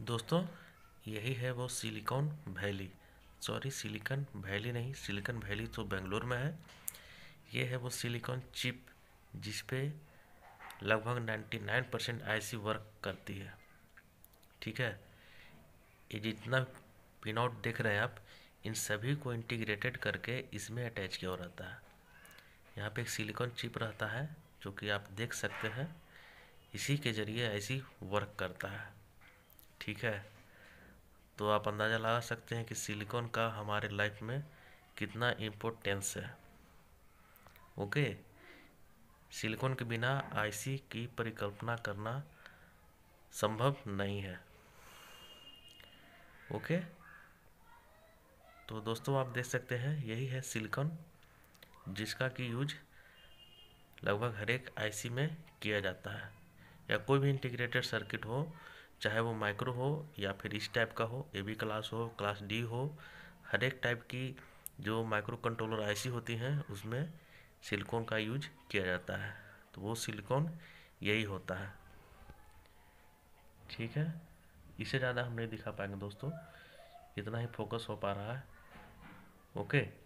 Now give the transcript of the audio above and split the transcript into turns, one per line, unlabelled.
दोस्तों यही है वो Silicon Valley sorry Silicon Valley नहीं सिलिकॉन वैली तो बेंगलोर में है ये है वो सिलिकॉन चिप जिस पे लगभग 99 परसेंट आई वर्क करती है ठीक है ये जितना पिन आउट देख रहे हैं आप इन सभी को इंटीग्रेटेड करके इसमें अटैच किया रहता है यहाँ पे एक सिलिकॉन चिप रहता है जो कि आप देख सकते हैं इसी के ज़रिए ऐसी वर्क करता है ठीक है तो आप अंदाज़ा लगा सकते हैं कि सिलिकॉन का हमारे लाइफ में कितना इम्पोर्टेंस है ओके सिलिकॉन के बिना आईसी की परिकल्पना करना संभव नहीं है ओके तो दोस्तों आप देख सकते हैं यही है सिलिकॉन जिसका कि यूज लगभग हर एक आईसी में किया जाता है या कोई भी इंटीग्रेटेड सर्किट हो चाहे वो माइक्रो हो या फिर इस टाइप का हो ए बी क्लास हो क्लास डी हो हर एक टाइप की जो माइक्रो कंट्रोलर आईसी होती हैं उसमें सिलिकॉन का यूज किया जाता है तो वो सिलिकॉन यही होता है ठीक है इसे ज़्यादा हम नहीं दिखा पाएंगे दोस्तों इतना ही फोकस हो पा रहा है ओके